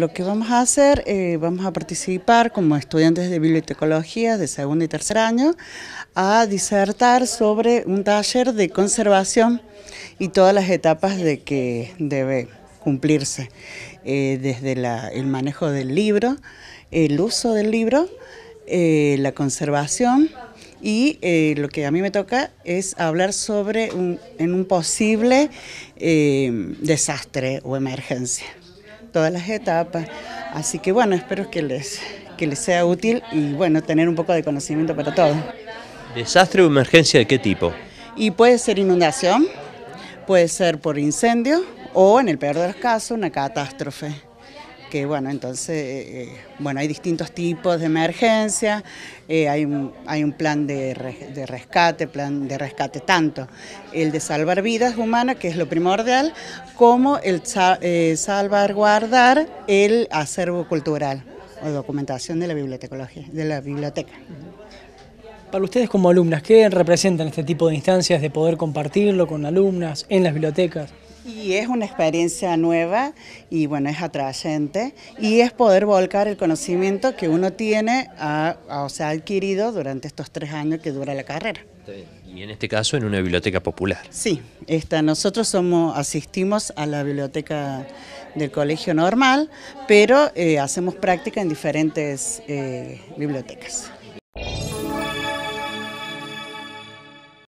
Lo que vamos a hacer, eh, vamos a participar como estudiantes de bibliotecología de segundo y tercer año a disertar sobre un taller de conservación y todas las etapas de que debe cumplirse, eh, desde el manejo del libro, el uso del libro, eh, la conservación y lo que a mí me toca es hablar sobre en un posible desastre o emergencia todas las etapas. Así que bueno, espero que les, les sea útil y bueno, tener un poco de conocimiento para todos. ¿Desastre o emergencia de qué tipo? Y puede ser inundación, puede ser por incendio o en el peor de los casos una catástrofe que bueno, entonces, eh, eh, bueno, hay distintos tipos de emergencia, eh, hay, un, hay un plan de, rescate, plan de rescate tanto el de salvar vidas humanas, que es lo primordial, como el salvaguardar el acervo cultural o documentación de la bibliotecología, de la biblioteca. Para ustedes como alumnas, ¿qué representan este tipo de instancias de poder compartirlo con alumnas en las bibliotecas? Y es una experiencia nueva y bueno, es atrayente y es poder volcar el conocimiento que uno tiene, o se ha adquirido durante estos tres años que dura la carrera. Y en este caso en una biblioteca popular. Sí, esta, nosotros somos, asistimos a la biblioteca del colegio normal, pero eh, hacemos práctica en diferentes eh, bibliotecas.